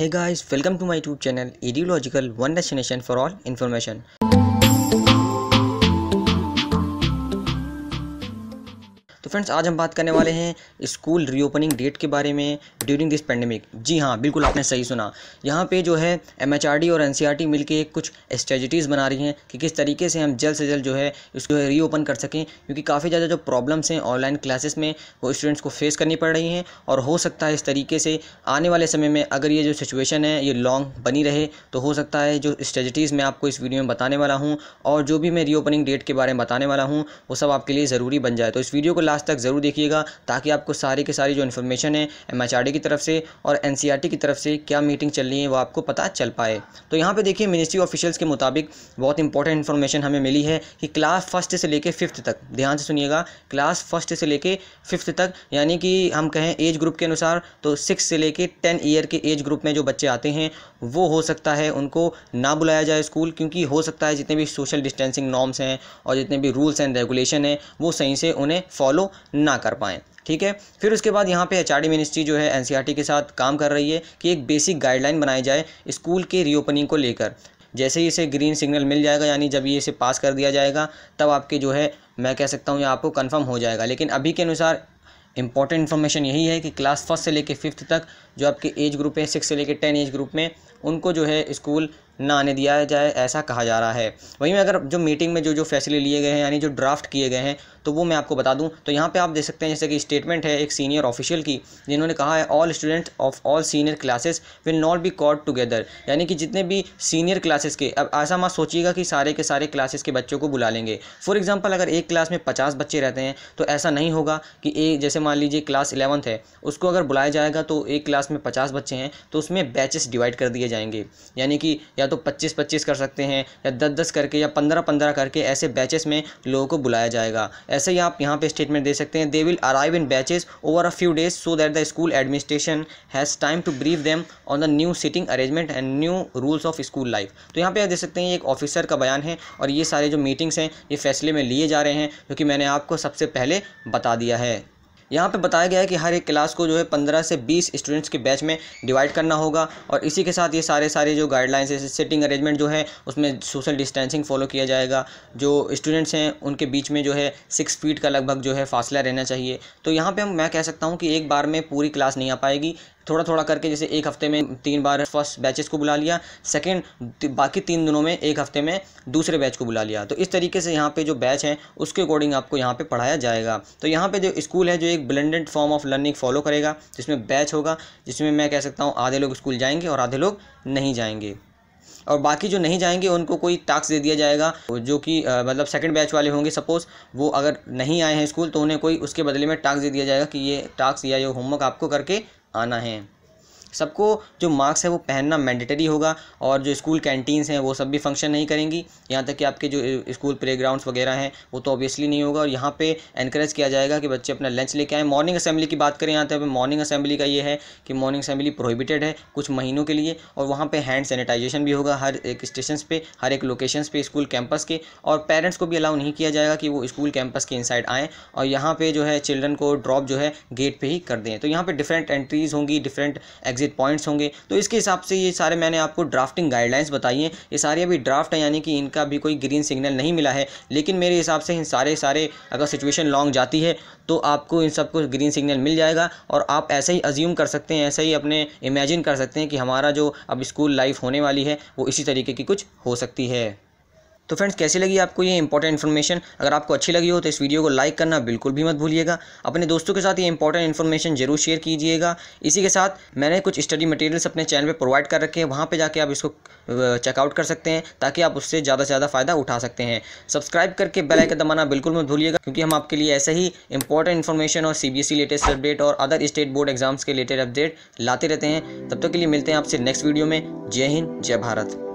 Hey guys, welcome to my YouTube channel Ideological One Destination for All Information. तो friends आज हम बात करने वाले हैं स्कूल रीओपनिंग डेट के बारे में ड्यूरिंग दिस पेंडेमिक जी हाँ बिल्कुल आपने सही सुना यहाँ पे जो है एम और एन e मिलके कुछ स्ट्रेटजीज़ बना रही हैं कि किस तरीके से हम जल्द से जल्द जो है इसको रीओपन कर सकें क्योंकि काफ़ी ज़्यादा जो प्रॉब्लम्स हैं ऑनलाइन क्लासेस में वो स्टूडेंट्स को फेस करनी पड़ रही हैं और हो सकता है इस तरीके से आने वाले समय में अगर ये जो सिचुएशन है ये लॉन्ग बनी रहे तो हो सकता है जो स्ट्रेटजीज़ मैं आपको इस वीडियो में बताने वाला हूँ और जो भी मैं रीओपनिंग डेट के बारे में बताने वाला हूँ वो सब आपके लिए ज़रूरी बन जाए तो इस वीडियो को लास्ट तक ज़रूर देखिएगा ताकि आपको सारी के सारी जो इन्फॉर्मेशन है एम की तरफ से और एन e की तरफ से क्या मीटिंग चल रही है वो आपको पता चल पाए तो यहाँ पर देखिए मिनिस्ट्री ऑफिशियल्स के मुताबिक बहुत इंपॉर्टेंट इन्फॉर्मेशन हमें मिली है कि क्लास फर्स्ट से लेकर फिफ्थ तक ध्यान से सुनिएगा क्लास फर्स्ट से लेकर फिफ्थ तक यानी कि हम कहें एज ग्रुप के अनुसार तो सिक्स से लेकर टेन ईयर के एज ग्रुप में जो बच्चे आते हैं वो हो सकता है उनको ना बुलाया जाए स्कूल क्योंकि हो सकता है जितने भी सोशल डिस्टेंसिंग नॉर्म्स हैं और जितने भी रूल्स एंड रेगुलेशन हैं वो सही से उन्हें फॉलो फॉलो ना कर पाएँ ठीक है फिर उसके बाद यहाँ पे एच मिनिस्ट्री जो है एन के साथ काम कर रही है कि एक बेसिक गाइडलाइन बनाई जाए स्कूल के रीओपनिंग को लेकर जैसे ही इसे ग्रीन सिग्नल मिल जाएगा यानी जब ये इसे पास कर दिया जाएगा तब आपके जो है मैं कह सकता हूँ ये आपको कंफर्म हो जाएगा लेकिन अभी के अनुसार इंपॉर्टेंट इन्फॉर्मेशन यही है कि क्लास फर्स्ट से लेकर फिफ्थ तक जो आपके एज ग्रुप हैं सिक्स से लेकर टेन एज ग्रुप में उनको जो है स्कूल ना आने दिया जाए ऐसा कहा जा रहा है वहीं में अगर जो मीटिंग में जो जो फैसले लिए गए हैं यानी जो ड्राफ्ट किए गए हैं तो वो मैं आपको बता दूं तो यहाँ पे आप देख सकते हैं जैसे कि स्टेटमेंट है एक सीनियर ऑफिशियल की जिन्होंने कहा है all students of all senior classes will not be caught together यानी कि जितने भी सीनियर क्लासेस के अब ऐसा मत सोचिएगा कि सारे के सारे क्लासेस के बच्चों को बुला लेंगे फॉर एग्जाम्पल अगर एक क्लास में पचास बच्चे रहते हैं तो ऐसा नहीं होगा कि एक जैसे मान लीजिए क्लास इलेवंथ है उसको अगर बुलाया जाएगा तो एक क्लास 50 में पचास बच्चे हैं तो उसमें बैचेस डिवाइड कर दिए जाएंगे यानी कि या तो पच्चीस पच्चीस कर सकते हैं या दस दस करके या पंद्रह पंद्रह करके ऐसे बैचेस में लोगों को बुलाया जाएगा ऐसे ही आप यहाँ पे स्टेटमेंट दे सकते हैं they will arrive in batches over a few days so that the school administration has time to brief them on the new sitting arrangement and new rules of school life तो यहाँ पर आप देख सकते हैं एक ऑफिसर का बयान है और ये सारे जो मीटिंग्स हैं ये फैसले में लिए जा रहे हैं क्योंकि मैंने आपको सबसे पहले बता दिया है यहाँ पे बताया गया है कि हर एक क्लास को जो है पंद्रह से बीस स्टूडेंट्स के बैच में डिवाइड करना होगा और इसी के साथ ये सारे सारे जो गाइडलाइंस है सिटिंग अरेंजमेंट जो है उसमें सोशल डिस्टेंसिंग फॉलो किया जाएगा जो स्टूडेंट्स हैं उनके बीच में जो है सिक्स फीट का लगभग जो है फासला रहना चाहिए तो यहाँ पर मैं कह सकता हूँ कि एक बार में पूरी क्लास नहीं आ पाएगी थोड़ा थोड़ा करके जैसे एक हफ्ते में तीन बार फर्स्ट बैचेस को बुला लिया सेकंड बाकी तीन दिनों में एक हफ्ते में दूसरे बैच को बुला लिया तो इस तरीके से यहाँ पे जो बैच है उसके अकॉर्डिंग आपको यहाँ पे पढ़ाया जाएगा तो यहाँ पे जो स्कूल है जो एक blended form of learning follow करेगा जिसमें बैच होगा जिसमें मैं कह सकता हूँ आधे लोग स्कूल जाएंगे और आधे लोग नहीं जाएंगे और बाकी जो नहीं जाएंगे उनको कोई टास्क दे दिया जाएगा जो कि मतलब सेकंड बैच वाले होंगे सपोज़ वो अगर नहीं आए हैं स्कूल तो उन्हें कोई उसके बदले में टास्क दे दिया जाएगा कि ये टास्क या ये होमवर्क आपको करके आना है सबको जो मास्क है वो पहनना मैंडेटरी होगा और जो स्कूल कैंटीन्स हैं वो सब भी फंक्शन नहीं करेंगी यहाँ तक कि आपके जो स्कूल प्ले वगैरह हैं वो तो ऑब्वियसली नहीं होगा और यहाँ पे इनक्रेज किया जाएगा कि बच्चे अपना लंच लेके आए मॉर्निंग असेंबली की बात करें यहाँ तक मॉर्निंग असेंबली का ये है कि मॉर्निंग असेंबली प्रोहिबिटेड है कुछ महीनों के लिए और वहाँ पर हैंड सैनिटाइजेशन भी होगा हर एक स्टेशन पर हर एक लोकेशन पर स्कूल कैंपस के और पेरेंट्स को भी अलाउ नहीं किया जाएगा कि वो स्कूल कैंपस के इनसाइड आएँ और यहाँ पर जो है चिल्ड्रन को ड्रॉप जो है गेट पर ही कर दें तो यहाँ पर डिफरेंट एंट्रीज़ होंगी डिफरेंट एग्ज एग्जिट पॉइंट्स होंगे तो इसके हिसाब से ये सारे मैंने आपको ड्राफ्टिंग गाइडलाइंस बताई हैं ये सारे अभी ड्राफ्ट हैं यानी कि इनका भी कोई ग्रीन सिग्नल नहीं मिला है लेकिन मेरे हिसाब से इन सारे सारे अगर सिचुएशन लॉन्ग जाती है तो आपको इन सबको ग्रीन सिग्नल मिल जाएगा और आप ऐसे ही अज्यूम कर सकते हैं ऐसे ही अपने इमेजिन कर सकते हैं कि हमारा जो अब स्कूल लाइफ होने वाली है वो इसी तरीके की कुछ हो सकती है तो फ्रेंड्स कैसी लगी आपको ये इंपॉर्टेंट इन्फॉर्मेशन अगर आपको अच्छी लगी हो तो इस वीडियो को लाइक करना बिल्कुल भी मत भूलिएगा अपने दोस्तों के साथ ये इंपॉर्टेंट इन्फॉर्मेशन जरूर शेयर कीजिएगा इसी के साथ मैंने कुछ स्टडी मटेरियल्स अपने चैनल पर प्रोवाइड कर रखे हैं वहाँ पर जाकर आप इसको चेकआउट कर सकते हैं ताकि आप उससे ज़्यादा से ज़्यादा फ़ायदा उठा सकते हैं सब्सक्राइब करके बेलाइकन दबाना बिल्कुल मत भूलिएगा क्योंकि हम आपके लिए ऐसे ही इंपॉर्टेंट इन्फॉर्मेशन और सी लेटेस्ट अपडेट और अदर स्टेट बोर्ड एग्जाम्स के रिलेटेड अपडेट लाते रहते हैं तब तक के लिए मिलते हैं आपसे नेक्स्ट वीडियो में जय हिंद जय भारत